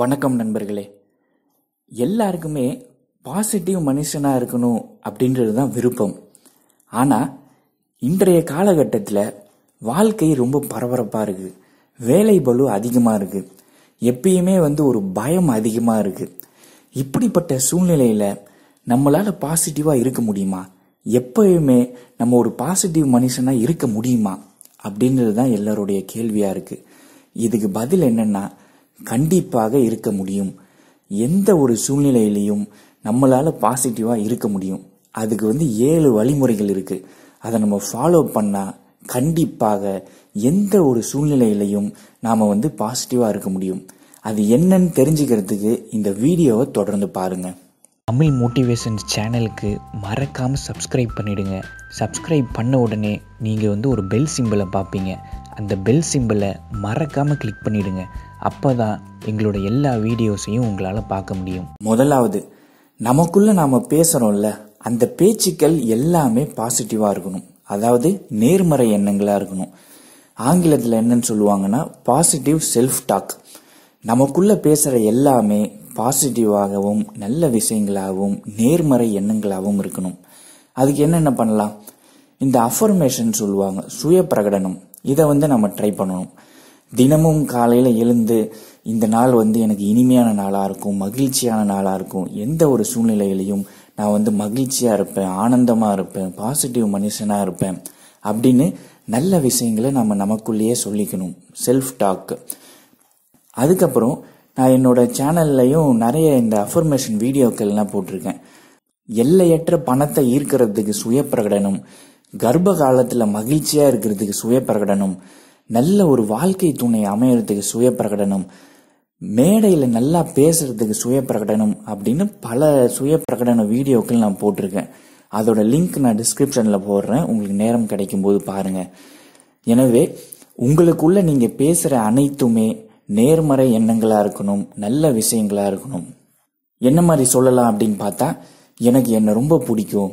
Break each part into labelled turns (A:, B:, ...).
A: வணக்கம் நண்பர்களே எல்லாருக்குமே பாசிட்டிவ் மனுஷனாக இருக்கணும் அப்படின்றது தான் விருப்பம் ஆனால் இன்றைய காலகட்டத்தில் வாழ்க்கை ரொம்ப பரபரப்பாக இருக்குது வேலை பலு அதிகமாக இருக்குது எப்பயுமே வந்து ஒரு பயம் அதிகமாக இருக்குது இப்படிப்பட்ட சூழ்நிலையில் நம்மளால் பாசிட்டிவாக இருக்க முடியுமா எப்பயுமே நம்ம ஒரு பாசிட்டிவ் மனுஷனாக இருக்க முடியுமா அப்படின்றது தான் எல்லோருடைய கேள்வியாக இருக்குது இதுக்கு பதில் என்னென்னா கண்டிப்பாக இருக்க முடியும் எந்த ஒரு சூழ்நிலையிலையும் நம்மளால் பாசிட்டிவாக இருக்க முடியும் அதுக்கு வந்து ஏழு வழிமுறைகள் இருக்குது அதை நம்ம ஃபாலோ பண்ணால் கண்டிப்பாக எந்த ஒரு சூழ்நிலையிலையும் நாம் வந்து பாசிட்டிவாக இருக்க முடியும் அது என்னன்னு தெரிஞ்சுக்கிறதுக்கு இந்த வீடியோவை தொடர்ந்து பாருங்கள் தமிழ் மோட்டிவேஷன்ஸ் சேனலுக்கு மறக்காமல் சப்ஸ்கிரைப் பண்ணிவிடுங்க சப்ஸ்கிரைப் பண்ண உடனே நீங்கள் வந்து ஒரு பெல் சிம்பிளை பார்ப்பீங்க அந்த பெல் சிம்பிளை மறக்காமல் கிளிக் பண்ணிவிடுங்க அப்போ தான் எங்களோட எல்லா வீடியோஸையும் உங்களால் பார்க்க முடியும் முதலாவது நமக்குள்ளே நாம் பேசுகிறோம்ல அந்த பேச்சுக்கள் எல்லாமே பாசிட்டிவாக இருக்கணும் அதாவது நேர்மறை எண்ணங்களாக இருக்கணும் ஆங்கிலத்தில் என்னன்னு சொல்லுவாங்கன்னா பாசிட்டிவ் செல்ஃப் டாக் நமக்குள்ளே பேசுகிற எல்லாமே பாசிட்டிவாகவும் நல்ல விஷயங்களாகவும் நேர்மறை எண்ணங்களாகவும் இருக்கணும் அதுக்கு என்னென்ன பண்ணலாம் இந்த அஃபர்மேஷன் சொல்லுவாங்க சுய பிரகடனம் இதை வந்து நம்ம ட்ரை பண்ணணும் தினமும் காலையில் எழுந்து இந்த நாள் வந்து எனக்கு இனிமையான நாளாக இருக்கும் மகிழ்ச்சியான நாளாக இருக்கும் எந்த ஒரு சூழ்நிலையிலையும் நான் வந்து மகிழ்ச்சியாக இருப்பேன் ஆனந்தமாக இருப்பேன் பாசிட்டிவ் மனுஷனாக இருப்பேன் அப்படின்னு நல்ல விஷயங்களை நம்ம நமக்குள்ளேயே சொல்லிக்கணும் செல்ஃப் டாக் அதுக்கப்புறம் நான் என்னோட சேனல்லையும் நிறைய இந்த அஃபர்மேஷன் வீடியோக்கள்லாம் போட்டிருக்கேன் எல்லையற்ற பணத்தை ஈர்க்கிறதுக்கு சுய பிரகடனம் கர்ப்ப காலத்தில் மகிழ்ச்சியாக இருக்கிறதுக்கு சுய பிரகடனம் நல்ல ஒரு வாழ்க்கை துணை அமையறதுக்கு சுய பிரகடனம் மேடையில் நல்லா பேசுறதுக்கு சுய பிரகடனம் அப்படின்னு பல சுய பிரகடன வீடியோக்கள் நான் போட்டிருக்கேன் அதோட லிங்க் நான் டிஸ்கிரிப்ஷனில் போடுறேன் உங்களுக்கு நேரம் கிடைக்கும் போது பாருங்கள் எனவே உங்களுக்குள்ள நீங்கள் பேசுகிற அனைத்துமே நேர்மறை எண்ணங்களாக இருக்கணும் நல்ல விஷயங்களாக இருக்கணும் என்ன மாதிரி சொல்லலாம் அப்படின்னு பார்த்தா எனக்கு என்னை ரொம்ப பிடிக்கும்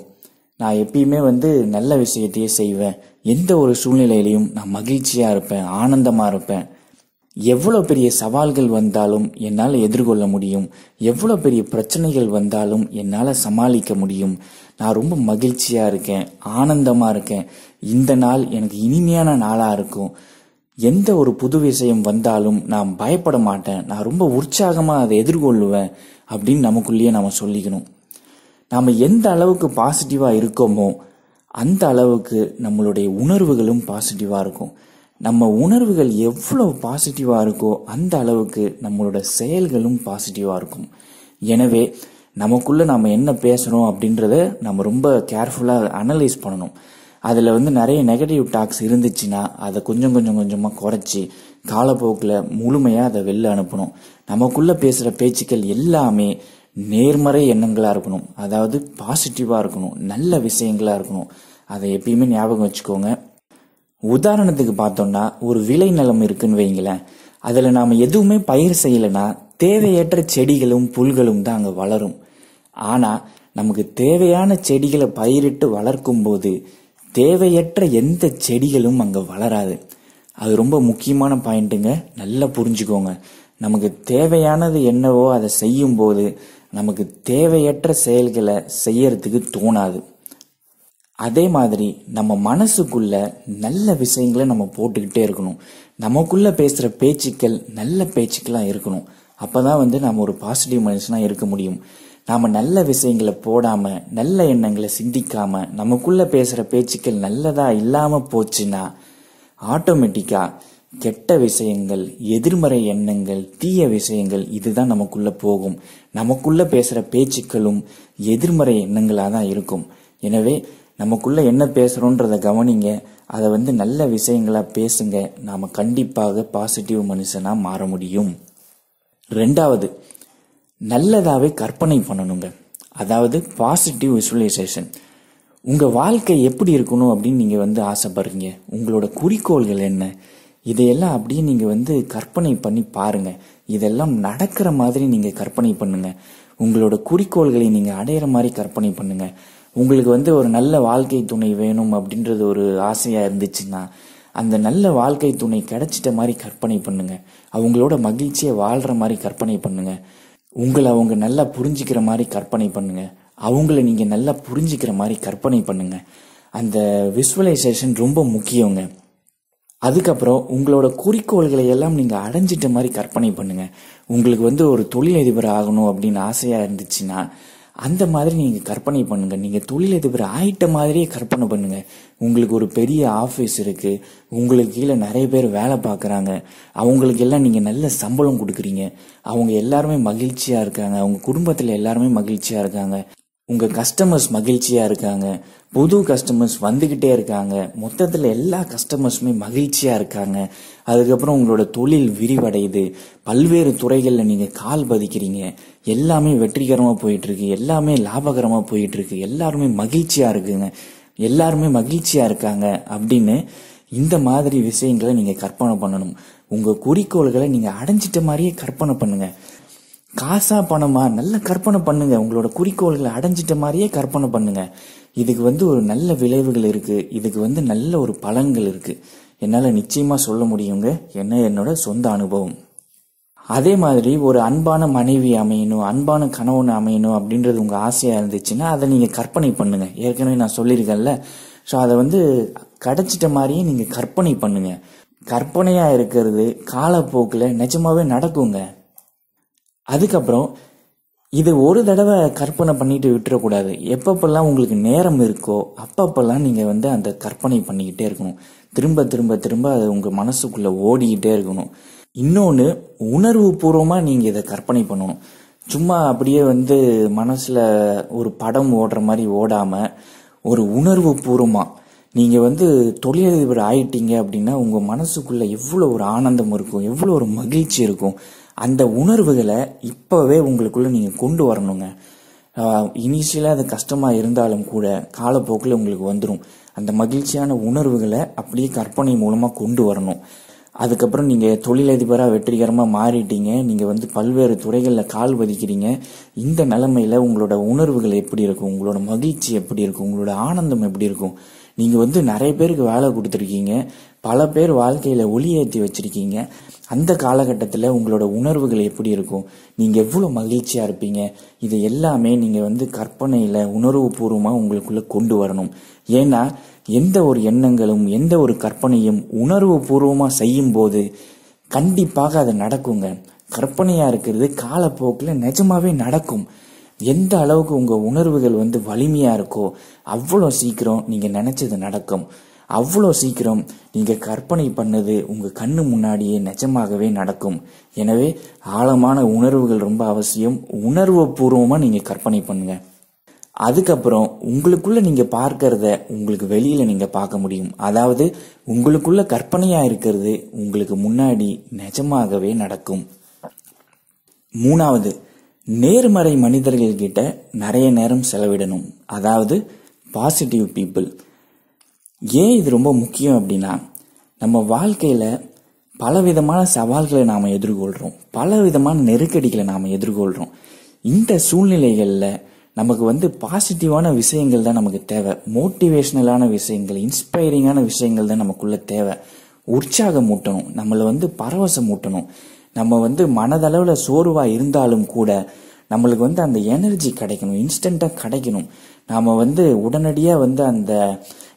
A: நான் எப்பயுமே வந்து நல்ல விஷயத்தையே செய்வேன் எந்த ஒரு சூழ்நிலையிலையும் நான் மகிழ்ச்சியாக இருப்பேன் ஆனந்தமாக இருப்பேன் எவ்வளோ பெரிய சவால்கள் வந்தாலும் என்னால் எதிர்கொள்ள முடியும் எவ்வளோ பெரிய பிரச்சனைகள் வந்தாலும் என்னால் சமாளிக்க முடியும் நான் ரொம்ப மகிழ்ச்சியாக இருக்கேன் ஆனந்தமாக இருக்கேன் இந்த நாள் எனக்கு இனிமையான நாளாக இருக்கும் எந்த ஒரு புது விஷயம் வந்தாலும் நான் பயப்பட மாட்டேன் நான் ரொம்ப உற்சாகமாக அதை எதிர்கொள்ளுவேன் அப்படின்னு நமக்குள்ளேயே நம்ம சொல்லிக்கணும் நாம் எந்த அளவுக்கு பாசிட்டிவாக இருக்கோமோ அந்த அளவுக்கு நம்மளுடைய உணர்வுகளும் பாசிட்டிவாக இருக்கும் நம்ம உணர்வுகள் எவ்வளோ பாசிட்டிவாக இருக்கோ அந்த அளவுக்கு நம்மளோட செயல்களும் பாசிட்டிவாக இருக்கும் எனவே நமக்குள்ளே நம்ம என்ன பேசுகிறோம் அப்படின்றத நம்ம ரொம்ப கேர்ஃபுல்லாக அனலைஸ் பண்ணணும் அதில் வந்து நிறைய நெகட்டிவ் டாக்ஸ் இருந்துச்சுன்னா அதை கொஞ்சம் கொஞ்சம் கொஞ்சமாக குறைச்சி காலப்போக்கில் முழுமையாக அதை வெளில அனுப்பணும் நமக்குள்ளே பேசுகிற பேச்சுக்கள் எல்லாமே நேர்மறை எண்ணங்களாக இருக்கணும் அதாவது பாசிட்டிவாக இருக்கணும் நல்ல விஷயங்களாக இருக்கணும் அதை எப்பயுமே ஞாபகம் வச்சுக்கோங்க உதாரணத்துக்கு பார்த்தோம்னா ஒரு விளை நிலம் இருக்குன்னு வைங்களேன் அதில் நாம் எதுவுமே பயிர் செய்யலைன்னா தேவையற்ற செடிகளும் புல்களும் தான் அங்கே வளரும் ஆனால் நமக்கு தேவையான செடிகளை பயிரிட்டு வளர்க்கும் போது தேவையற்ற எந்த செடிகளும் அங்கே வளராது அது ரொம்ப முக்கியமான பாயிண்ட்டுங்க நல்லா புரிஞ்சுக்கோங்க நமக்கு தேவையானது என்னவோ அதை செய்யும்போது நமக்கு தேவையற்ற செயல்களை செய்யறதுக்கு தோணாது அதே மாதிரி நம்ம மனசுக்குள்ள நல்ல விஷயங்களை நம்ம போட்டுக்கிட்டே இருக்கணும் நமக்குள்ள பேசுகிற பேச்சுக்கள் நல்ல பேச்சுக்களாக இருக்கணும் அப்போ தான் வந்து நம்ம ஒரு பாசிட்டிவ் மனுஷனாக இருக்க முடியும் நாம் நல்ல விஷயங்களை போடாமல் நல்ல எண்ணங்களை சிந்திக்காமல் நமக்குள்ளே பேசுகிற பேச்சுக்கள் நல்லதாக இல்லாமல் போச்சுன்னா ஆட்டோமேட்டிக்காக கெட்ட விஷயங்கள் எதிர்மறை எண்ணங்கள் தீய விஷயங்கள் இதுதான் நமக்குள்ள போகும் நமக்குள்ள பேசுற பேச்சுக்களும் எதிர்மறை எண்ணங்களாக தான் இருக்கும் எனவே நமக்குள்ள என்ன பேசுறோன்றத கவனிங்க அதை வந்து நல்ல விஷயங்களா பேசுங்க நாம கண்டிப்பாக பாசிட்டிவ் மனுஷனா மாற முடியும் ரெண்டாவது நல்லதாவே கற்பனை பண்ணணுங்க அதாவது பாசிட்டிவ் விசுவலைசேஷன் உங்கள் வாழ்க்கை எப்படி இருக்கணும் அப்படின்னு நீங்கள் வந்து ஆசைப்படுறீங்க உங்களோட குறிக்கோள்கள் என்ன இதையெல்லாம் அப்படியே நீங்கள் வந்து கற்பனை பண்ணி பாருங்கள் இதெல்லாம் நடக்கிற மாதிரி நீங்கள் கற்பனை பண்ணுங்கள் உங்களோட குறிக்கோள்களை நீங்கள் அடையிற மாதிரி கற்பனை பண்ணுங்கள் உங்களுக்கு வந்து ஒரு நல்ல வாழ்க்கை துணை வேணும் அப்படின்றது ஒரு ஆசையாக இருந்துச்சுன்னா அந்த நல்ல வாழ்க்கை துணை கிடைச்சிட்ட மாதிரி கற்பனை பண்ணுங்க அவங்களோட மகிழ்ச்சியை வாழ்கிற மாதிரி கற்பனை பண்ணுங்க உங்களை அவங்க நல்லா புரிஞ்சிக்கிற மாதிரி கற்பனை பண்ணுங்க அவங்கள நீங்கள் நல்லா புரிஞ்சிக்கிற மாதிரி கற்பனை பண்ணுங்க அந்த விசுவலைசேஷன் ரொம்ப முக்கியங்க அதுக்கப்புறம் உங்களோட குறிக்கோள்களை எல்லாம் நீங்கள் அடைஞ்சிட்ட மாதிரி கற்பனை பண்ணுங்கள் உங்களுக்கு வந்து ஒரு தொழிலதிபர் ஆகணும் அப்படின்னு ஆசையாக இருந்துச்சுன்னா அந்த மாதிரி நீங்கள் கற்பனை பண்ணுங்கள் நீங்கள் தொழிலதிபர் ஆகிட்ட மாதிரியே கற்பனை பண்ணுங்கள் உங்களுக்கு ஒரு பெரிய ஆஃபீஸ் இருக்குது உங்களுக்கு கீழே நிறைய பேர் வேலை பார்க்குறாங்க அவங்களுக்கு எல்லாம் நீங்கள் நல்ல சம்பளம் கொடுக்குறீங்க அவங்க எல்லாருமே மகிழ்ச்சியாக இருக்காங்க அவங்க குடும்பத்தில் எல்லாருமே மகிழ்ச்சியாக இருக்காங்க உங்கள் கஸ்டமர்ஸ் மகிழ்ச்சியாக இருக்காங்க புது கஸ்டமர்ஸ் வந்துக்கிட்டே இருக்காங்க மொத்தத்தில் எல்லா கஸ்டமர்ஸுமே மகிழ்ச்சியாக இருக்காங்க அதுக்கப்புறம் உங்களோட தொழில் விரிவடையுது பல்வேறு துறைகளில் நீங்கள் கால் பதிக்கிறீங்க எல்லாமே வெற்றிகரமாக போயிட்டுருக்கு எல்லாமே லாபகரமாக போயிட்டுருக்கு எல்லாருமே மகிழ்ச்சியாக இருக்குங்க எல்லாருமே மகிழ்ச்சியாக இருக்காங்க அப்படின்னு இந்த மாதிரி விஷயங்களை நீங்கள் கற்பனை பண்ணணும் உங்கள் குறிக்கோள்களை நீங்கள் அடைஞ்சிட்ட மாதிரியே கற்பனை பண்ணுங்கள் காசா பணமா நல்ல கற்பனை பண்ணுங்க உங்களோட குறிக்கோள்களை அடைஞ்சிட்ட மாதிரியே கற்பனை பண்ணுங்க இதுக்கு வந்து ஒரு நல்ல விளைவுகள் இருக்கு இதுக்கு வந்து நல்ல ஒரு பலன்கள் இருக்கு என்னால் நிச்சயமா சொல்ல முடியுங்க என்ன என்னோட சொந்த அனுபவம் அதே மாதிரி ஒரு அன்பான மனைவி அமையணும் அன்பான கணவன் அமையணும் அப்படின்றது உங்கள் ஆசையாக இருந்துச்சுன்னா அதை நீங்கள் கற்பனை பண்ணுங்க ஏற்கனவே நான் சொல்லியிருக்கேன்ல ஸோ அதை வந்து கிடைச்சிட்ட மாதிரியே நீங்கள் கற்பனை பண்ணுங்க கற்பனையாக இருக்கிறது காலப்போக்கில் நிஜமாவே நடக்குங்க அதுக்கப்புறம் இது ஒரு தடவை கற்பனை பண்ணிட்டு விட்டுறக்கூடாது எப்பப்பெல்லாம் உங்களுக்கு நேரம் இருக்கோ அப்பப்பெல்லாம் நீங்கள் வந்து அந்த கற்பனை பண்ணிக்கிட்டே இருக்கணும் திரும்ப திரும்ப திரும்ப அது உங்கள் மனசுக்குள்ளே ஓடிக்கிட்டே இருக்கணும் இன்னொன்று உணர்வு பூர்வமாக நீங்கள் இதை கற்பனை பண்ணணும் சும்மா அப்படியே வந்து மனசில் ஒரு படம் ஓடுற மாதிரி ஓடாமல் ஒரு உணர்வு பூர்வமாக நீங்கள் வந்து தொழிலதிபர் ஆயிட்டீங்க அப்படின்னா உங்கள் மனசுக்குள்ளே எவ்வளோ ஒரு ஆனந்தம் இருக்கும் எவ்வளோ ஒரு மகிழ்ச்சி இருக்கும் அந்த உணர்வுகளை இப்போவே உங்களுக்குள்ளே நீங்கள் கொண்டு வரணுங்க இனிஷியலாக அது கஷ்டமாக இருந்தாலும் கூட காலப்போக்கில் உங்களுக்கு வந்துடும் அந்த மகிழ்ச்சியான உணர்வுகளை அப்படியே கற்பனை மூலமாக கொண்டு வரணும் அதுக்கப்புறம் நீங்கள் தொழிலதிபராக வெற்றிகரமாக மாறிட்டீங்க நீங்கள் வந்து பல்வேறு துறைகளில் கால் பதிக்கிறீங்க இந்த நிலமையில் உங்களோட உணர்வுகள் எப்படி இருக்கும் உங்களோட மகிழ்ச்சி எப்படி இருக்கும் உங்களோட ஆனந்தம் எப்படி இருக்கும் நீங்கள் வந்து நிறைய பேருக்கு வேலை கொடுத்துருக்கீங்க பல பேர் வாழ்க்கையில் ஒளியேற்றி வச்சுருக்கீங்க அந்த காலகட்டத்தில் உங்களோட உணர்வுகள் எப்படி இருக்கும் நீங்கள் எவ்வளோ மகிழ்ச்சியாக இருப்பீங்க இது எல்லாமே நீங்கள் வந்து கற்பனையில் உணர்வுபூர்வமாக உங்களுக்குள்ளே கொண்டு வரணும் ஏன்னா எந்த ஒரு எண்ணங்களும் எந்த ஒரு கற்பனையும் உணர்வு பூர்வமாக செய்யும் போது கண்டிப்பாக அது நடக்குங்க கற்பனையாக இருக்கிறது காலப்போக்கில் நிஜமாவே நடக்கும் எந்த அளவுக்கு உங்கள் உணர்வுகள் வந்து வலிமையாக இருக்கோ அவ்வளோ சீக்கிரம் நீங்கள் நினச்சது நடக்கும் அவ்வளோ சீக்கிரம் நீங்கள் கற்பனை பண்ணது உங்கள் கண்ணு முன்னாடியே நிஜமாகவே நடக்கும் எனவே ஆழமான உணர்வுகள் ரொம்ப அவசியம் உணர்வு பூர்வமாக நீங்கள் கற்பனை பண்ணுங்கள் அதுக்கப்புறம் உங்களுக்குள்ள நீங்க பார்க்கறத உங்களுக்கு வெளியில நீங்க பார்க்க முடியும் அதாவது உங்களுக்குள்ள கற்பனையா இருக்கிறது உங்களுக்கு முன்னாடி நிஜமாகவே நடக்கும் மூணாவது நேர்மறை மனிதர்கள் கிட்ட நிறைய நேரம் செலவிடணும் அதாவது பாசிட்டிவ் பீப்புள் ஏன் இது ரொம்ப முக்கியம் அப்படின்னா நம்ம வாழ்க்கையில் பலவிதமான சவால்களை நாம் எதிர்கொள்கிறோம் பலவிதமான நெருக்கடிகளை நாம் எதிர்கொள்கிறோம் இந்த சூழ்நிலைகளில் நமக்கு வந்து பாசிட்டிவான விஷயங்கள் தான் நமக்கு தேவை மோட்டிவேஷ்னலான விஷயங்கள் இன்ஸ்பைரிங்கான விஷயங்கள் தான் நமக்குள்ளே தேவை உற்சாகம் ஊட்டணும் நம்மளை வந்து பரவசம் ஊட்டணும் நம்ம வந்து மனதளவில் சோர்வாக இருந்தாலும் கூட நம்மளுக்கு வந்து அந்த எனர்ஜி கிடைக்கணும் இன்ஸ்டண்ட்டாக கிடைக்கணும் நாம் வந்து உடனடியாக வந்து அந்த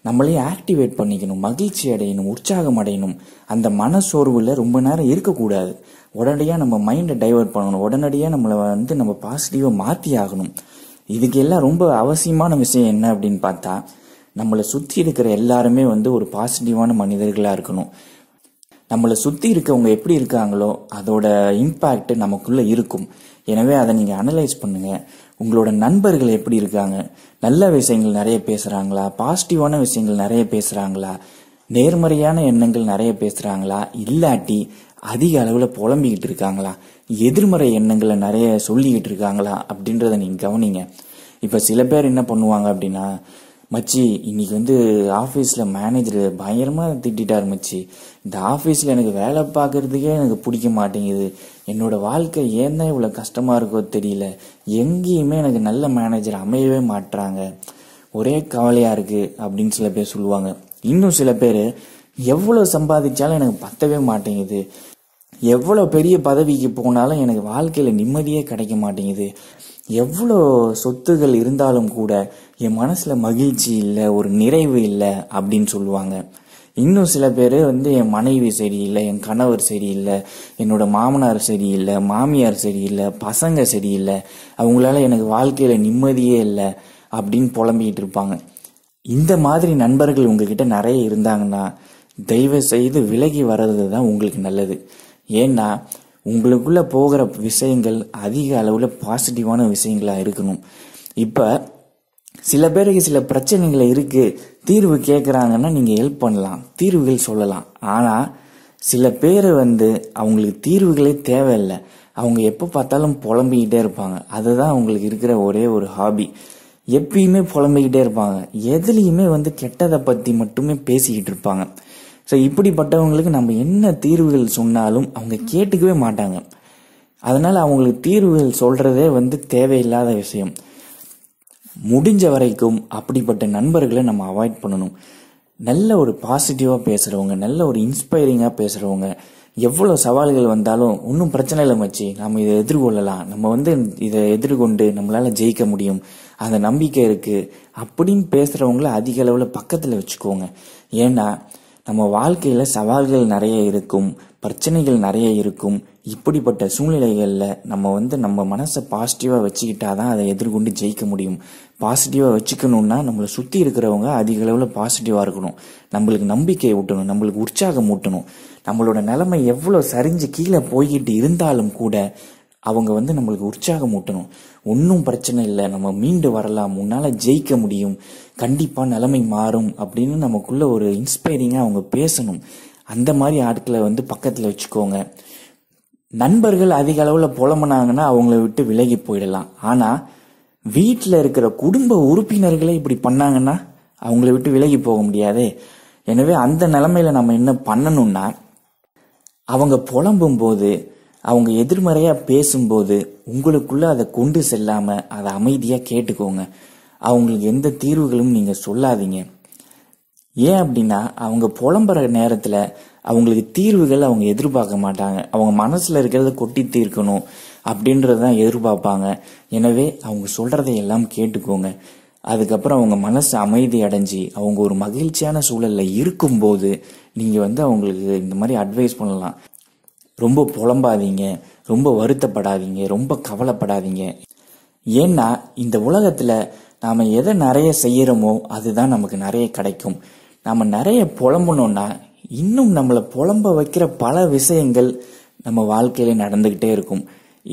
A: நம்மளே ஆக்டிவேட் பண்ணிக்கணும் மகிழ்ச்சி அடையணும் உற்சாகம் அடையணும் அந்த மன சோர்வில் ரொம்ப நேரம் இருக்கக்கூடாது உடனடியாக நம்ம மைண்டை டைவெர்ட் பண்ணணும் உடனடியாக நம்மளை வந்து நம்ம பாசிட்டிவாக மாற்றி ஆகணும் இதுக்கெல்லாம் ரொம்ப அவசியமான விஷயம் என்ன அப்படின்னு பார்த்தா நம்மளை சுற்றி இருக்கிற எல்லாருமே வந்து ஒரு பாசிட்டிவான மனிதர்களாக இருக்கணும் நம்மளை சுற்றி இருக்கவங்க எப்படி இருக்காங்களோ அதோட இம்பேக்ட் நமக்குள்ளே இருக்கும் எனவே அதை நீங்கள் அனலைஸ் பண்ணுங்கள் உங்களோட நண்பர்கள் எப்படி இருக்காங்க நல்ல விஷயங்கள் நிறைய பேசுகிறாங்களா பாசிட்டிவான விஷயங்கள் நிறைய பேசுகிறாங்களா நேர்மறையான எண்ணங்கள் நிறைய பேசுகிறாங்களா இல்லாட்டி அதிக அளவில் புலம்பிக்கிட்டு இருக்காங்களா எதிர்மறை எண்ணங்களை நிறைய சொல்லிக்கிட்டு இருக்காங்களா அப்படின்றத நீங்கள் கவனிங்க இப்போ சில பேர் என்ன பண்ணுவாங்க அப்படின்னா மச்சி இன்னைக்கு வந்து ஆஃபீஸில் மேனேஜர் பயங்கரமாக திட்டாரு மச்சி இந்த ஆஃபீஸில் எனக்கு வேலை பார்க்கறதுக்கே எனக்கு பிடிக்க மாட்டேங்குது என்னோட வாழ்க்கை ஏன் தான் இவ்வளோ கஷ்டமாக இருக்கோ தெரியல எங்கேயுமே எனக்கு நல்ல மேனேஜர் அமையவே மாட்டுறாங்க ஒரே கவலையாக இருக்குது அப்படின்னு சில பேர் சொல்லுவாங்க இன்னும் சில பேர் எவ்வளோ சம்பாதிச்சாலும் எனக்கு பத்தவே மாட்டேங்குது எவ்வளோ பெரிய பதவிக்கு போனாலும் எனக்கு வாழ்க்கையில் நிம்மதியே கிடைக்க மாட்டேங்குது எவ்வளோ சொத்துகள் இருந்தாலும் கூட என் மனசில் மகிழ்ச்சி இல்லை ஒரு நிறைவு இல்லை அப்படின்னு சொல்லுவாங்க இன்னும் சில பேர் வந்து என் மனைவி சரியில்லை என் கணவர் சரியில்லை என்னோட மாமனார் சரியில்லை மாமியார் சரியில்லை பசங்க சரியில்லை அவங்களால எனக்கு வாழ்க்கையில் நிம்மதியே இல்லை அப்படின்னு புலம்பிக்கிட்டு இருப்பாங்க இந்த மாதிரி நண்பர்கள் உங்ககிட்ட நிறைய இருந்தாங்கன்னா தயவு செய்து விலகி வர்றது தான் உங்களுக்கு நல்லது ஏன்னா உங்களுக்குள்ளே போகிற விஷயங்கள் அதிக அளவில் பாசிட்டிவான விஷயங்களாக இருக்கணும் இப்போ சில பேருக்கு சில பிரச்சனைகளை இருக்குது தீர்வு கேட்குறாங்கன்னா நீங்கள் ஹெல்ப் பண்ணலாம் தீர்வுகள் சொல்லலாம் ஆனால் சில பேர் வந்து அவங்களுக்கு தீர்வுகளே தேவையில்லை அவங்க எப்போ பார்த்தாலும் புலம்பிக்கிட்டே இருப்பாங்க அதுதான் அவங்களுக்கு இருக்கிற ஒரே ஒரு ஹாபி எப்பயுமே புலம்பிக்கிட்டே இருப்பாங்க எதுலேயுமே வந்து கெட்டதை பற்றி மட்டுமே பேசிக்கிட்டு இருப்பாங்க ஸோ இப்படிப்பட்டவங்களுக்கு நம்ம என்ன தீர்வுகள் சொன்னாலும் அவங்க கேட்டுக்கவே மாட்டாங்க அதனால் அவங்களுக்கு தீர்வுகள் சொல்கிறதே வந்து தேவையில்லாத விஷயம் முடிஞ்ச வரைக்கும் அப்படிப்பட்ட நண்பர்களை நம்ம அவாய்ட் பண்ணணும் நல்ல ஒரு பாசிட்டிவாக பேசுகிறவங்க நல்ல ஒரு இன்ஸ்பைரிங்காக பேசுகிறவங்க எவ்வளோ சவால்கள் வந்தாலும் ஒன்றும் பிரச்சனை இல்லை மச்சி நம்ம இதை எதிர்கொள்ளலாம் நம்ம வந்து இதை எதிர்கொண்டு நம்மளால் ஜெயிக்க முடியும் அந்த நம்பிக்கை இருக்குது அப்படின்னு பேசுகிறவங்கள அதிக அளவில் பக்கத்தில் வச்சுக்கோங்க ஏன்னா நம்ம வாழ்க்கையில் சவால்கள் நிறைய இருக்கும் பிரச்சனைகள் நிறைய இருக்கும் இப்படிப்பட்ட சூழ்நிலைகளில் நம்ம வந்து நம்ம மனசை பாசிட்டிவாக வச்சுக்கிட்டாதான் தான் அதை எதிர்கொண்டு ஜெயிக்க முடியும் பாசிட்டிவாக வச்சுக்கணுன்னா நம்மளை சுற்றி இருக்கிறவங்க அதிக அளவில் பாசிட்டிவாக இருக்கணும் நம்மளுக்கு நம்பிக்கை ஊட்டணும் நம்மளுக்கு உற்சாகம் ஊட்டணும் நம்மளோட நிலைமை எவ்வளோ சரிஞ்சு கீழே போய்கிட்டு இருந்தாலும் கூட அவங்க வந்து நம்மளுக்கு உற்சாகம் ஊட்டணும் ஒன்றும் பிரச்சனை இல்லை நம்ம மீண்டு வரலாம் உன்னால் ஜெயிக்க முடியும் கண்டிப்பாக நிலைமை மாறும் அப்படின்னு நமக்குள்ள ஒரு இன்ஸ்பைரிங்காக அவங்க பேசணும் அந்த மாதிரி ஆட்களை வந்து பக்கத்தில் வச்சுக்கோங்க நண்பர்கள் அதிக அளவில் புலம்புனாங்கன்னா அவங்கள விட்டு விலகி போயிடலாம் ஆனால் வீட்டில் இருக்கிற குடும்ப உறுப்பினர்களே இப்படி பண்ணாங்கன்னா அவங்கள விட்டு விலகி போக முடியாது எனவே அந்த நிலமையில நம்ம என்ன பண்ணணும்னா அவங்க புலம்பும் போது அவங்க எதிர்மறையாக பேசும்போது உங்களுக்குள்ளே அதை கொண்டு செல்லாமல் அதை அமைதியாக கேட்டுக்கோங்க அவங்களுக்கு எந்த தீர்வுகளும் நீங்கள் சொல்லாதீங்க ஏன் அப்படின்னா அவங்க புலம்புற நேரத்தில் அவங்களுக்கு தீர்வுகள் அவங்க எதிர்பார்க்க மாட்டாங்க அவங்க மனசில் இருக்கிறத கொட்டி தீர்க்கணும் அப்படின்றத தான் எதிர்பார்ப்பாங்க எனவே அவங்க சொல்கிறதையெல்லாம் எல்லாம் கேட்டுக்கோங்க அதுக்கப்புறம் அவங்க மனசு அமைதி அடைஞ்சி அவங்க ஒரு மகிழ்ச்சியான சூழலில் இருக்கும்போது நீங்கள் வந்து அவங்களுக்கு இந்த மாதிரி அட்வைஸ் பண்ணலாம் ரொம்ப புலம்பாதீங்க ரொம்ப வருத்தப்படாதீங்க ரொம்ப கவலைப்படாதீங்க ஏன்னா இந்த உலகத்தில் நாம் எதை நிறைய செய்கிறோமோ அதுதான் நமக்கு நிறைய கிடைக்கும் நாம் நிறைய புலம்பணும்னா இன்னும் நம்மளை புலம்ப வைக்கிற பல விஷயங்கள் நம்ம வாழ்க்கையில் நடந்துக்கிட்டே இருக்கும்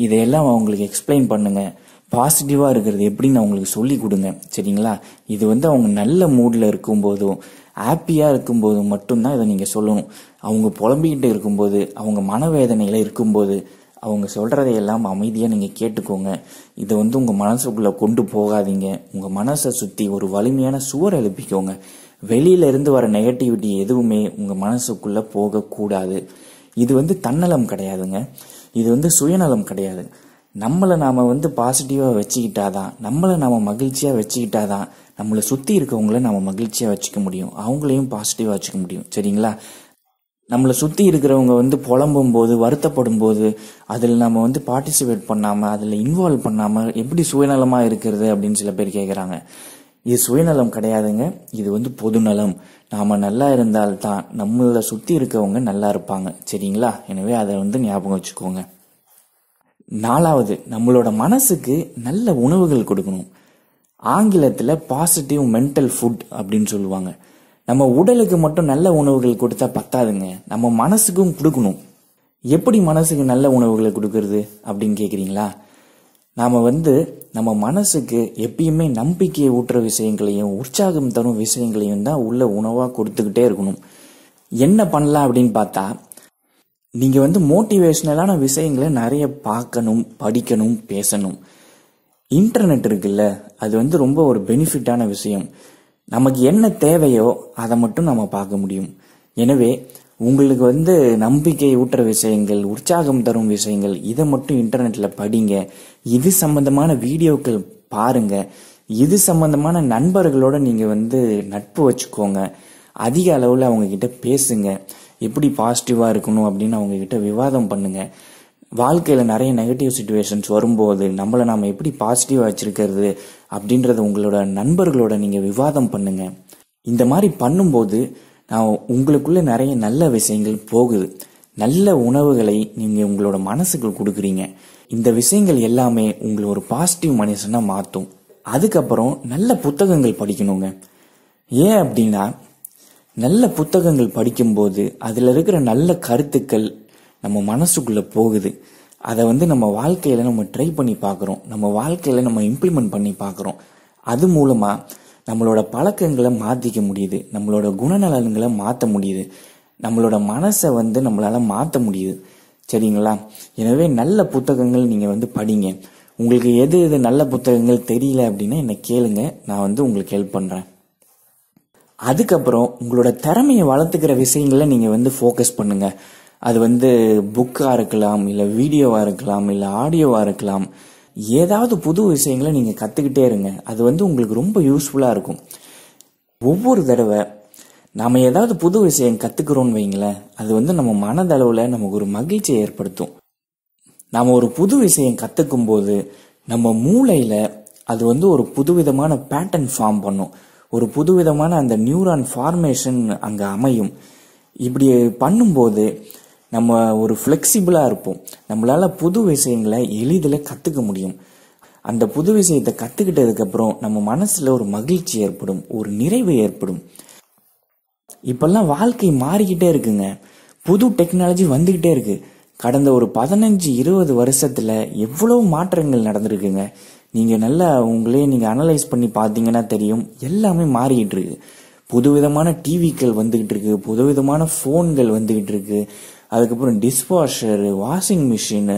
A: இதையெல்லாம் அவங்களுக்கு எக்ஸ்பிளைன் பண்ணுங்கள் பாசிட்டிவாக இருக்கிறது எப்படின்னு அவங்களுக்கு சொல்லி கொடுங்க சரிங்களா இது வந்து அவங்க நல்ல மூடில் இருக்கும்போதும் ஹாப்பியாக இருக்கும்போதும் மட்டும்தான் இதை நீங்கள் சொல்லணும் அவங்க புலம்பிக்கிட்டு இருக்கும்போது அவங்க மனவேதனையில் இருக்கும்போது அவங்க சொல்கிறதை எல்லாம் அமைதியாக நீங்கள் கேட்டுக்கோங்க இதை வந்து உங்கள் மனசுக்குள்ளே கொண்டு போகாதீங்க உங்கள் மனசை சுற்றி ஒரு வலிமையான சுவர் எழுப்பிக்கோங்க இருந்து வர நெகட்டிவிட்டி எதுவுமே உங்கள் மனசுக்குள்ளே போகக்கூடாது இது வந்து தன்னலம் கிடையாதுங்க இது வந்து சுயநலம் கிடையாது நம்மளை நாம் வந்து பாசிட்டிவாக தான் நம்மளை நாம் மகிழ்ச்சியாக வச்சுக்கிட்டா தான் நம்மளை சுற்றி இருக்கவங்கள நாம் மகிழ்ச்சியாக வச்சுக்க முடியும் அவங்களையும் பாசிட்டிவாக வச்சுக்க முடியும் சரிங்களா நம்மளை சுற்றி இருக்கிறவங்க வந்து புலம்பும் போது வருத்தப்படும் போது அதில் நம்ம வந்து பார்ட்டிசிபேட் பண்ணாமல் அதில் இன்வால்வ் பண்ணாமல் எப்படி சுயநலமாக இருக்கிறது அப்படின்னு சில பேர் கேட்குறாங்க இது சுயநலம் கிடையாதுங்க இது வந்து பொதுநலம் நாம் நல்லா இருந்தால்தான் நம்மளை சுற்றி இருக்கவங்க நல்லா இருப்பாங்க சரிங்களா எனவே அதை வந்து ஞாபகம் வச்சுக்கோங்க நாலாவது நம்மளோட மனசுக்கு நல்ல உணவுகள் கொடுக்கணும் ஆங்கிலத்தில் பாசிட்டிவ் மென்டல் ஃபுட் அப்படின்னு சொல்லுவாங்க நம்ம உடலுக்கு மட்டும் நல்ல உணவுகள் கொடுத்தா பத்தாதுங்க நம்ம மனசுக்கும் கொடுக்கணும் எப்படி மனசுக்கு நல்ல உணவுகளை கொடுக்கறது அப்படின்னு கேட்குறீங்களா நாம் வந்து நம்ம மனசுக்கு எப்பயுமே நம்பிக்கையை ஊட்டுற விஷயங்களையும் உற்சாகம் தரும் விஷயங்களையும் தான் உள்ள உணவாக கொடுத்துக்கிட்டே இருக்கணும் என்ன பண்ணலாம் அப்படின்னு பார்த்தா நீங்கள் வந்து மோட்டிவேஷ்னலான விஷயங்களை நிறைய பார்க்கணும் படிக்கணும் பேசணும் இன்டர்நெட் இருக்குல்ல அது வந்து ரொம்ப ஒரு பெனிஃபிட்டான விஷயம் நமக்கு என்ன தேவையோ அதை மட்டும் நம்ம பார்க்க முடியும் எனவே உங்களுக்கு வந்து நம்பிக்கை ஊட்டுற விஷயங்கள் உற்சாகம் தரும் விஷயங்கள் இதை மட்டும் இன்டர்நெட்டில் படிங்க இது சம்பந்தமான வீடியோக்கள் பாருங்க இது சம்பந்தமான நண்பர்களோட நீங்கள் வந்து நட்பு வச்சுக்கோங்க அதிக அளவில் அவங்கக்கிட்ட பேசுங்க எப்படி பாசிட்டிவாக இருக்கணும் அப்படின்னு அவங்கக்கிட்ட விவாதம் பண்ணுங்கள் வாழ்க்கையில் நிறைய நெகட்டிவ் சுச்சுவேஷன்ஸ் வரும்போது நம்மளை நாம் எப்படி பாசிட்டிவாக வச்சுருக்கிறது அப்படின்றத உங்களோட நண்பர்களோட நீங்கள் விவாதம் பண்ணுங்கள் இந்த மாதிரி பண்ணும்போது நான் உங்களுக்குள்ளே நிறைய நல்ல விஷயங்கள் போகுது நல்ல உணவுகளை நீங்கள் உங்களோட மனசுக்கு கொடுக்குறீங்க இந்த விஷயங்கள் எல்லாமே உங்களை ஒரு பாசிட்டிவ் மனுஷனாக மாற்றும் அதுக்கப்புறம் நல்ல புத்தகங்கள் படிக்கணுங்க ஏன் அப்படின்னா நல்ல புத்தகங்கள் படிக்கும்போது அதில் இருக்கிற நல்ல கருத்துக்கள் நம்ம மனசுக்குள்ளே போகுது அதை வந்து நம்ம வாழ்க்கையில் நம்ம ட்ரை பண்ணி பார்க்குறோம் நம்ம வாழ்க்கையில் நம்ம இம்ப்ளிமெண்ட் பண்ணி பார்க்குறோம் அது மூலமாக நம்மளோட பழக்கங்களை மாற்றிக்க முடியுது நம்மளோட குணநலன்களை மாற்ற முடியுது நம்மளோட மனசை வந்து நம்மளால் மாற்ற முடியுது சரிங்களா எனவே நல்ல புத்தகங்கள் நீங்கள் வந்து படிங்க உங்களுக்கு எது எது நல்ல புத்தகங்கள் தெரியல அப்படின்னா என்னை கேளுங்க நான் வந்து உங்களுக்கு ஹெல்ப் பண்ணுறேன் அதுக்கப்புறம் உங்களோட திறமையை வளர்த்துக்கிற விஷயங்களை நீங்கள் வந்து ஃபோக்கஸ் பண்ணுங்கள் அது வந்து புக்காக இருக்கலாம் இல்லை வீடியோவாக இருக்கலாம் இல்லை ஆடியோவாக இருக்கலாம் ஏதாவது புது விஷயங்களை நீங்கள் கற்றுக்கிட்டே இருங்க அது வந்து உங்களுக்கு ரொம்ப யூஸ்ஃபுல்லாக இருக்கும் ஒவ்வொரு தடவை நாம் ஏதாவது புது விஷயம் கற்றுக்கிறோன்னு வைங்களேன் அது வந்து நம்ம மனதளவில் நமக்கு ஒரு மகிழ்ச்சியை ஏற்படுத்தும் நாம் ஒரு புது விஷயம் கற்றுக்கும்போது போது நம்ம மூளையில் அது வந்து ஒரு புதுவிதமான பேட்டர்ன் ஃபார்ம் பண்ணும் ஒரு புதுவிதமான அந்த நியூரான் ஃபார்மேஷன் அங்கே அமையும் இப்படி பண்ணும்போது நம்ம ஒரு ஃப்ளெக்சிபிளாக இருப்போம் நம்மளால் புது விஷயங்களை எளிதில் கற்றுக்க முடியும் அந்த புது விஷயத்தை கற்றுக்கிட்டதுக்கப்புறம் நம்ம மனசில் ஒரு மகிழ்ச்சி ஏற்படும் ஒரு நிறைவு ஏற்படும் இப்பெல்லாம் வாழ்க்கை மாறிக்கிட்டே இருக்குங்க புது டெக்னாலஜி வந்துக்கிட்டே இருக்குது கடந்த ஒரு பதினஞ்சு இருபது வருஷத்தில் எவ்வளோ மாற்றங்கள் நடந்திருக்குங்க நீங்கள் நல்லா உங்களே நீங்கள் அனலைஸ் பண்ணி பார்த்தீங்கன்னா தெரியும் எல்லாமே மாறிக்கிட்டு இருக்கு புதுவிதமான டிவிக்கள் வந்துக்கிட்டு இருக்கு புதுவிதமான ஃபோன்கள் வந்துக்கிட்டு இருக்கு அதுக்கப்புறம் டிஷ்வாஷரு வாஷிங் மிஷினு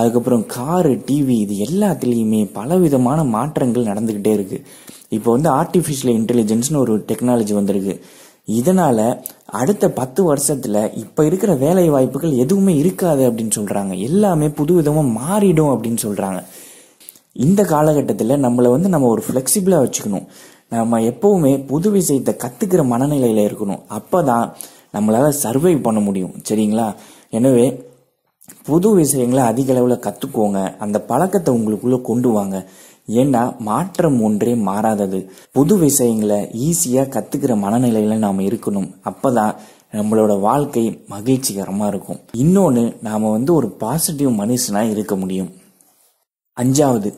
A: அதுக்கப்புறம் காரு டிவி இது எல்லாத்துலேயுமே பலவிதமான மாற்றங்கள் நடந்துக்கிட்டே இருக்குது இப்போ வந்து ஆர்டிஃபிஷியல் இன்டெலிஜென்ஸ்னு ஒரு டெக்னாலஜி வந்திருக்கு இதனால் அடுத்த பத்து வருஷத்தில் இப்போ இருக்கிற வேலை வாய்ப்புகள் எதுவுமே இருக்காது அப்படின்னு சொல்கிறாங்க எல்லாமே புதுவிதமாக மாறிடும் அப்படின்னு சொல்கிறாங்க இந்த காலகட்டத்தில் நம்மளை வந்து நம்ம ஒரு ஃப்ளெக்சிபிளாக வச்சுக்கணும் நம்ம எப்போவுமே புது விஷயத்தை கற்றுக்கிற மனநிலையில் இருக்கணும் அப்போ தான் நம்மளால் சர்வை பண்ண முடியும் சரிங்களா எனவே புது விஷயங்களை அதிக அளவில் கற்றுக்கோங்க அந்த பழக்கத்தை உங்களுக்குள்ளே கொண்டு வாங்க ஏன்னா மாற்றம் ஒன்றே மாறாதது புது விஷயங்களை ஈஸியாக கற்றுக்கிற மனநிலையில் நாம் இருக்கணும் அப்போ தான் நம்மளோட வாழ்க்கை மகிழ்ச்சிகரமாக இருக்கும் இன்னொன்று நாம் வந்து ஒரு பாசிட்டிவ் மனுஷனாக இருக்க முடியும் அஞ்சாவது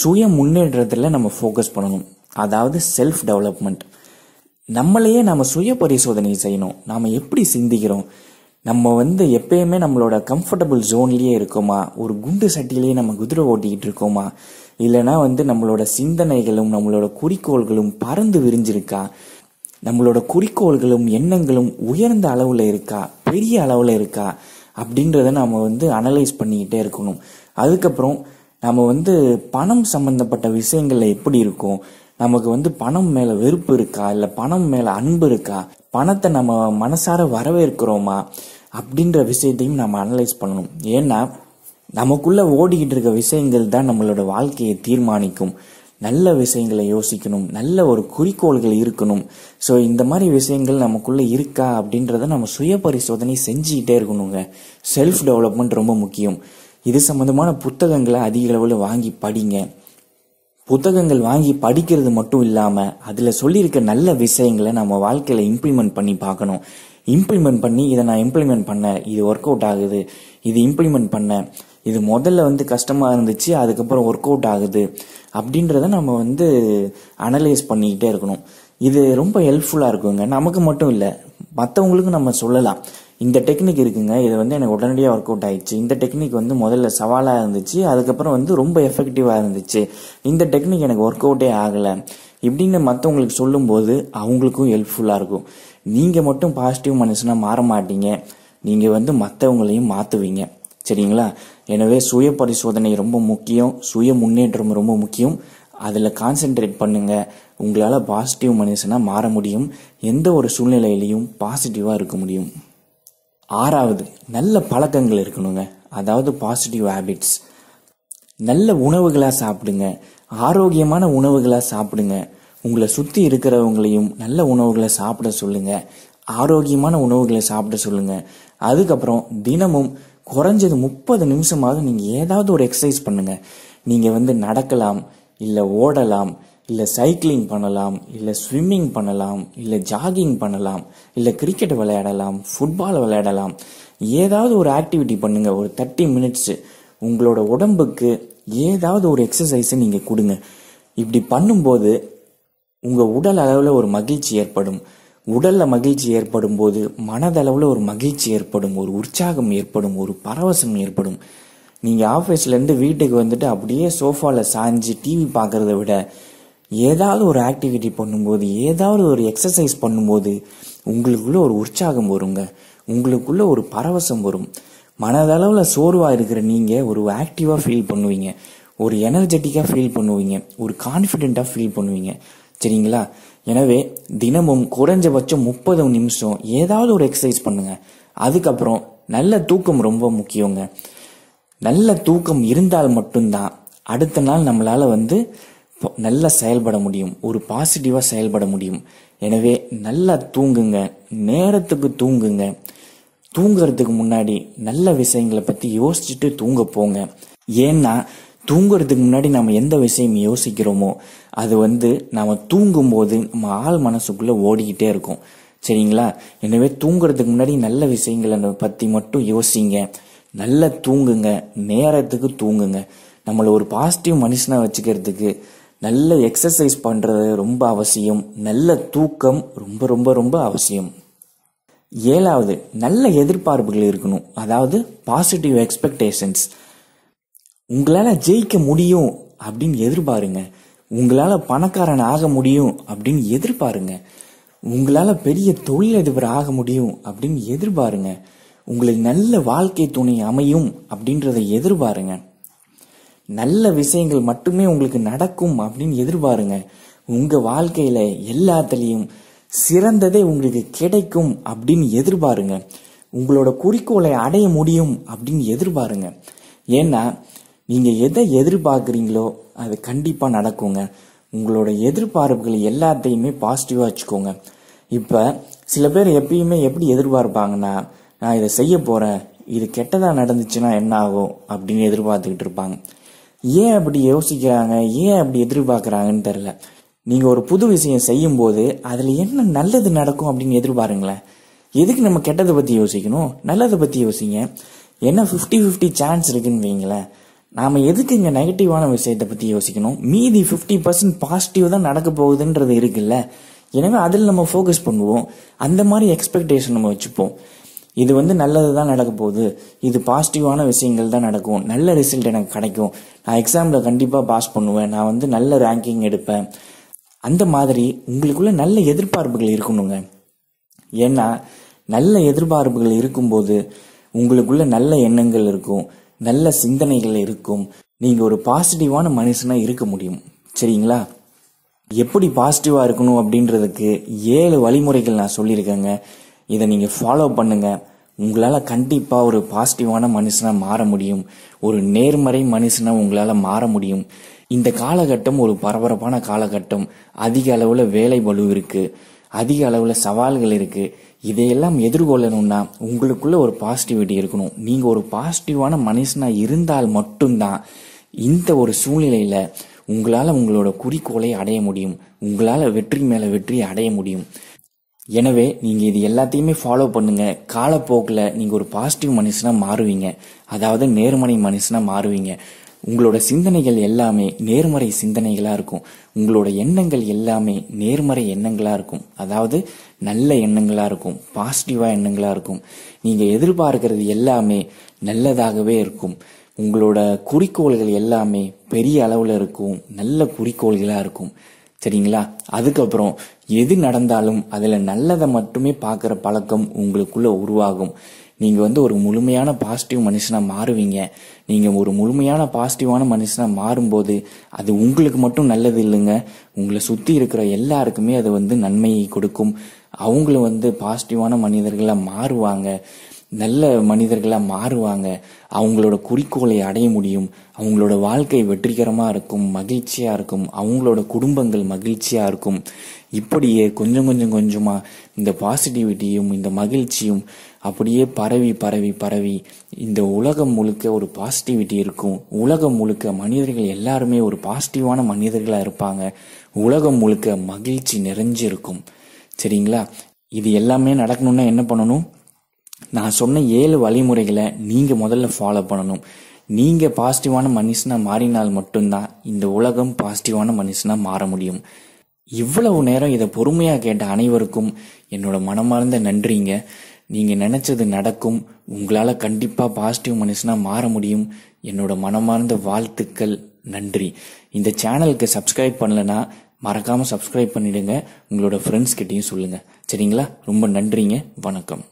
A: சுய முன்னேற்றத்தில் நம்ம ஃபோக்கஸ் பண்ணணும் அதாவது செல்ஃப் டெவலப்மெண்ட் நம்மளையே நம்ம சுய பரிசோதனை செய்யணும் நாம் எப்படி சிந்திக்கிறோம் நம்ம வந்து எப்பயுமே நம்மளோட கம்ஃபர்டபுள் ஜோன்லேயே இருக்கோமா ஒரு குண்டு சட்டிலேயே நம்ம குதிரை ஓட்டிக்கிட்டு இருக்கோமா இல்லைனா வந்து நம்மளோட சிந்தனைகளும் நம்மளோட குறிக்கோள்களும் பறந்து விரிஞ்சிருக்கா நம்மளோட குறிக்கோள்களும் எண்ணங்களும் உயர்ந்த அளவில் இருக்கா பெரிய அளவில் இருக்கா அப்படின்றத நாம் வந்து அனலைஸ் பண்ணிக்கிட்டே இருக்கணும் அதுக்கப்புறம் நம்ம வந்து பணம் சம்மந்தப்பட்ட விஷயங்கள்ல எப்படி இருக்கும் நமக்கு வந்து பணம் மேல வெறுப்பு இருக்கா இல்ல பணம் மேல அன்பு இருக்கா பணத்தை நம்ம மனசார வரவேற்கிறோமா அப்படின்ற விஷயத்தையும் நம்ம அனலைஸ் பண்ணணும் ஏன்னா நமக்குள்ள ஓடிக்கிட்டு இருக்க விஷயங்கள் தான் நம்மளோட வாழ்க்கையை தீர்மானிக்கும் நல்ல விஷயங்களை யோசிக்கணும் நல்ல ஒரு குறிக்கோள்கள் இருக்கணும் ஸோ இந்த மாதிரி விஷயங்கள் நமக்குள்ளே இருக்கா அப்படின்றத நம்ம சுய பரிசோதனை செஞ்சுக்கிட்டே இருக்கணுங்க செல்ஃப் டெவலப்மெண்ட் ரொம்ப முக்கியம் இது சம்பந்தமான புத்தகங்களை அதிக அளவில் வாங்கி படிங்க புத்தகங்கள் வாங்கி படிக்கிறது மட்டும் இல்லாமல் அதில் சொல்லியிருக்க நல்ல விஷயங்களை நம்ம வாழ்க்கையில் இம்ப்ளிமெண்ட் பண்ணி பார்க்கணும் இம்ப்ளிமெண்ட் பண்ணி இதை நான் இம்ப்ளிமெண்ட் பண்ண இது ஒர்க் அவுட் ஆகுது இது இம்ப்ளிமெண்ட் பண்ண இது முதல்ல வந்து கஷ்டமாக இருந்துச்சு அதுக்கப்புறம் ஒர்க் அவுட் ஆகுது அப்படின்றத நம்ம வந்து அனலைஸ் பண்ணிக்கிட்டே இருக்கணும் இது ரொம்ப ஹெல்ப்ஃபுல்லாக இருக்குங்க நமக்கு மட்டும் இல்லை மற்றவங்களுக்கும் நம்ம சொல்லலாம் இந்த டெக்னிக் இருக்குங்க இது வந்து எனக்கு உடனடியாக ஒர்க் அவுட் ஆயிடுச்சு இந்த டெக்னிக் வந்து முதல்ல சவாலாக இருந்துச்சு அதுக்கப்புறம் வந்து ரொம்ப எஃபெக்டிவாக இருந்துச்சு இந்த டெக்னிக் எனக்கு ஒர்க் அவுட்டே ஆகலை இப்படின்னு மற்றவங்களுக்கு சொல்லும்போது அவங்களுக்கும் ஹெல்ப்ஃபுல்லாக இருக்கும் நீங்கள் மட்டும் பாசிட்டிவ் மனுஷனாக மாற மாட்டீங்க நீங்கள் வந்து மற்றவங்களையும் மாற்றுவீங்க சரிங்களா எனவே சுய பரிசோதனை ரொம்ப முக்கியம் சுய முன்னேற்றம் ரொம்ப முக்கியம் அதில் கான்சென்ட்ரேட் பண்ணுங்கள் உங்களால் பாசிட்டிவ் மனுஷனாக மாற முடியும் எந்த ஒரு சூழ்நிலையிலையும் பாசிட்டிவாக இருக்க முடியும் ஆறாவது நல்ல பழக்கங்கள் இருக்கணுங்க அதாவது பாசிட்டிவ் ஹேபிட்ஸ் நல்ல உணவுகளாக சாப்பிடுங்க ஆரோக்கியமான உணவுகளாக சாப்பிடுங்க உங்களை சுற்றி இருக்கிறவங்களையும் நல்ல உணவுகளை சாப்பிட சொல்லுங்கள் ஆரோக்கியமான உணவுகளை சாப்பிட சொல்லுங்கள் அதுக்கப்புறம் தினமும் குறைஞ்சது முப்பது நிமிஷமாவது நீங்கள் ஏதாவது ஒரு எக்ஸசைஸ் பண்ணுங்கள் நீங்கள் வந்து நடக்கலாம் இல்லை ஓடலாம் இல்லை சைக்கிளிங் பண்ணலாம் இல்லை ஸ்விம்மிங் பண்ணலாம் இல்லை ஜாகிங் பண்ணலாம் இல்லை கிரிக்கெட் விளையாடலாம் ஃபுட்பால் விளையாடலாம் ஏதாவது ஒரு ஆக்டிவிட்டி பண்ணுங்கள் ஒரு தேர்ட்டி மினிட்ஸு உங்களோட உடம்புக்கு ஏதாவது ஒரு எக்ஸசைஸை நீங்கள் கொடுங்க இப்படி பண்ணும்போது உங்கள் உடல் அளவில் ஒரு மகிழ்ச்சி ஏற்படும் உடலில் மகிழ்ச்சி ஏற்படும் போது மனதளவில் ஒரு மகிழ்ச்சி ஏற்படும் ஒரு உற்சாகம் ஏற்படும் ஒரு பரவசம் ஏற்படும் நீங்கள் ஆஃபீஸ்லேருந்து வீட்டுக்கு வந்துட்டு அப்படியே சோஃபாவில் சாஞ்சு டிவி பார்க்குறத விட ஏதாவது ஒரு ஆக்டிவிட்டி பண்ணும்போது ஏதாவது ஒரு எக்ஸசைஸ் பண்ணும்போது உங்களுக்குள்ளே ஒரு உற்சாகம் வருங்க உங்களுக்குள்ளே ஒரு பரவசம் வரும் மனதளவில் சோர்வாக இருக்கிற நீங்கள் ஒரு ஆக்டிவாக ஃபீல் பண்ணுவீங்க ஒரு எனர்ஜெட்டிக்காக ஃபீல் பண்ணுவீங்க ஒரு கான்ஃபிடெண்ட்டாக ஃபீல் பண்ணுவீங்க சரிங்களா எனவே தினமும் குறைஞ்சபட்சம் முப்பது நிமிஷம் ஏதாவது ஒரு எக்ஸசைஸ் பண்ணுங்கள் அதுக்கப்புறம் நல்ல தூக்கம் ரொம்ப முக்கியங்க நல்ல தூக்கம் இருந்தால் மட்டும்தான் அடுத்த நாள் நம்மளால் வந்து நல்லா செயல்பட முடியும் ஒரு பாசிட்டிவாக செயல்பட முடியும் எனவே நல்லா தூங்குங்க நேரத்துக்கு தூங்குங்க தூங்குறதுக்கு முன்னாடி நல்ல விஷயங்களை பற்றி யோசிச்சுட்டு தூங்க போங்க ஏன்னா தூங்குறதுக்கு முன்னாடி நம்ம எந்த விஷயம் யோசிக்கிறோமோ அது வந்து நாம் தூங்கும்போது நம்ம ஆள் மனசுக்குள்ளே ஓடிக்கிட்டே இருக்கும் சரிங்களா எனவே தூங்குறதுக்கு முன்னாடி நல்ல விஷயங்களை பற்றி மட்டும் யோசிங்க நல்லா தூங்குங்க நேரத்துக்கு தூங்குங்க நம்மளை ஒரு பாசிட்டிவ் மனுஷனாக வச்சுக்கிறதுக்கு நல்ல எக்ஸசைஸ் பண்ணுறது ரொம்ப அவசியம் நல்ல தூக்கம் ரொம்ப ரொம்ப ரொம்ப அவசியம் ஏழாவது நல்ல எதிர்பார்ப்புகள் இருக்கணும் அதாவது பாசிட்டிவ் எக்ஸ்பெக்டேஷன்ஸ் உங்களால் ஜெயிக்க முடியும் அப்படின்னு எதிர்பாருங்க உங்களால் பணக்காரன் ஆக முடியும் அப்படின்னு எதிர்பாருங்க உங்களால் பெரிய தொழிலதிபர் ஆக முடியும் அப்படின்னு எதிர்பாருங்க உங்களுக்கு நல்ல வாழ்க்கை துணை அமையும் அப்படின்றத எதிர்பாருங்க நல்ல விஷயங்கள் மட்டுமே உங்களுக்கு நடக்கும் அப்படின்னு எதிர்பாருங்க உங்கள் வாழ்க்கையில் எல்லாத்துலேயும் சிறந்ததே உங்களுக்கு கிடைக்கும் அப்படின்னு எதிர்பாருங்க உங்களோட குறிக்கோளை அடைய முடியும் அப்படின்னு எதிர்பாருங்க ஏன்னா நீங்கள் எதை எதிர்பார்க்குறீங்களோ அது கண்டிப்பாக நடக்குங்க உங்களோட எதிர்பார்ப்புகள் எல்லாத்தையுமே பாசிட்டிவா வச்சுக்கோங்க இப்போ சில பேர் எப்பயுமே எப்படி எதிர்பார்ப்பாங்கன்னா நான் இதை செய்ய போறேன் இது கெட்டதாக நடந்துச்சுன்னா என்ன ஆகும் அப்படின்னு எதிர்பார்த்துக்கிட்டு இருப்பாங்க ஏன் அப்படி யோசிக்கிறாங்க ஏன் அப்படி எதிர்பார்க்குறாங்கன்னு தெரில நீங்கள் ஒரு புது விஷயம் செய்யும்போது அதில் என்ன நல்லது நடக்கும் அப்படின்னு எதிர்பாருங்களேன் எதுக்கு நம்ம கெட்டதை பற்றி யோசிக்கணும் நல்லதை பற்றி யோசிங்க என்ன ஃபிஃப்டி ஃபிஃப்டி சான்ஸ் இருக்குன்னு வைங்களேன் நாம் எதுக்கு இங்கே நெகட்டிவான விஷயத்தை பற்றி யோசிக்கணும் மீதி ஃபிஃப்டி பர்சன்ட் பாசிட்டிவ் தான் நடக்க போகுதுன்றது இருக்குல்ல எனவே அதில் நம்ம ஃபோக்கஸ் பண்ணுவோம் அந்த மாதிரி எக்ஸ்பெக்டேஷன் நம்ம வச்சுப்போம் இது வந்து நல்லது தான் நடக்க போகுது இது பாசிட்டிவான விஷயங்கள் தான் நடக்கும் நல்ல ரிசல்ட் எனக்கு கிடைக்கும் நான் எக்ஸாமில் கண்டிப்பாக பாஸ் பண்ணுவேன் நான் வந்து நல்ல ரேங்கிங் எடுப்பேன் அந்த மாதிரி உங்களுக்குள்ள நல்ல எதிர்பார்ப்புகள் இருக்கணுங்க ஏன்னா நல்ல எதிர்பார்ப்புகள் இருக்கும்போது உங்களுக்குள்ள நல்ல எண்ணங்கள் இருக்கும் நல்ல சிந்தனைகள் இருக்கும் நீங்கள் ஒரு பாசிட்டிவான மனுஷனாக இருக்க முடியும் சரிங்களா எப்படி பாசிட்டிவாக இருக்கணும் அப்படின்றதுக்கு ஏழு வழிமுறைகள் நான் சொல்லியிருக்கேங்க இதை நீங்கள் ஃபாலோ பண்ணுங்கள் உங்களால் கண்டிப்பாக ஒரு பாசிட்டிவான மனுஷனாக மாற முடியும் ஒரு நேர்மறை மனுஷனாக உங்களால் மாற முடியும் இந்த காலகட்டம் ஒரு பரபரப்பான காலகட்டம் அதிக அளவில் வேலை பலு இருக்குது அதிக அளவில் சவால்கள் இருக்குது இதையெல்லாம் எதிர்கொள்ளணும்னா உங்களுக்குள்ள ஒரு பாசிட்டிவிட்டி இருக்கணும் நீங்கள் ஒரு பாசிட்டிவான மனுஷனாக இருந்தால் மட்டும்தான் இந்த ஒரு சூழ்நிலையில் உங்களால் உங்களோட குறிக்கோளை அடைய முடியும் உங்களால் வெற்றி மேலே வெற்றி அடைய முடியும் எனவே நீங்கள் இது எல்லாத்தையுமே ஃபாலோ பண்ணுங்கள் காலப்போக்கில் நீங்கள் ஒரு பாசிட்டிவ் மனுஷனாக மாறுவீங்க அதாவது நேர்மறை மனுஷனாக மாறுவீங்க உங்களோட சிந்தனைகள் எல்லாமே நேர்மறை சிந்தனைகளாக இருக்கும் உங்களோட எண்ணங்கள் எல்லாமே நேர்மறை எண்ணங்களாக இருக்கும் அதாவது நல்ல எண்ணங்களாக இருக்கும் பாசிட்டிவாக எண்ணங்களாக இருக்கும் நீங்கள் எதிர்பார்க்கறது எல்லாமே நல்லதாகவே இருக்கும் உங்களோட குறிக்கோள்கள் எல்லாமே பெரிய அளவில் இருக்கும் நல்ல குறிக்கோள்களாக இருக்கும் சரிங்களா அதுக்கப்புறம் எது நடந்தாலும் அதில் நல்லதை மட்டுமே பார்க்குற பழக்கம் உங்களுக்குள்ள உருவாகும் நீங்கள் வந்து ஒரு முழுமையான பாசிட்டிவ் மனுஷனாக மாறுவீங்க நீங்கள் ஒரு முழுமையான பாசிட்டிவான மனுஷனாக மாறும்போது அது உங்களுக்கு மட்டும் நல்லது இல்லைங்க உங்களை சுற்றி இருக்கிற எல்லாருக்குமே அது வந்து நன்மையை கொடுக்கும் அவங்களும் வந்து பாசிட்டிவான மனிதர்களாக மாறுவாங்க நல்ல மனிதர்களாக மாறுவாங்க அவங்களோட குறிக்கோளை அடைய முடியும் அவங்களோட வாழ்க்கை வெற்றிகரமாக இருக்கும் மகிழ்ச்சியாக இருக்கும் அவங்களோட குடும்பங்கள் மகிழ்ச்சியாக இருக்கும் இப்படியே கொஞ்சம் கொஞ்சம் கொஞ்சமாக இந்த பாசிட்டிவிட்டியும் இந்த மகிழ்ச்சியும் அப்படியே பரவி பரவி பரவி இந்த உலகம் முழுக்க ஒரு பாசிட்டிவிட்டி இருக்கும் உலகம் முழுக்க மனிதர்கள் எல்லாருமே ஒரு பாசிட்டிவான மனிதர்களாக இருப்பாங்க உலகம் முழுக்க மகிழ்ச்சி நிறைஞ்சிருக்கும் சரிங்களா இது எல்லாமே நடக்கணும்னா என்ன பண்ணணும் நான் சொன்ன ஏழு வழிமுறைகளை நீங்கள் முதல்ல ஃபாலோ பண்ணணும் நீங்கள் பாசிட்டிவான மனுஷனாக மாறினால் மட்டும்தான் இந்த உலகம் பாசிட்டிவான மனுஷனாக மாற முடியும் இவ்வளவு நேரம் இதை பொறுமையாக கேட்ட அனைவருக்கும் என்னோட மனமார்ந்த நன்றிங்க நீங்கள் நினச்சது நடக்கும் உங்களால் கண்டிப்பாக பாசிட்டிவ் மனுஷனாக மாற முடியும் என்னோட மனமார்ந்த வாழ்த்துக்கள் நன்றி இந்த சேனலுக்கு சப்ஸ்கிரைப் பண்ணலனா மறக்காமல் சப்ஸ்கிரைப் பண்ணிவிடுங்க உங்களோட ஃப்ரெண்ட்ஸ்கிட்டையும் சொல்லுங்கள் சரிங்களா ரொம்ப நன்றிங்க வணக்கம்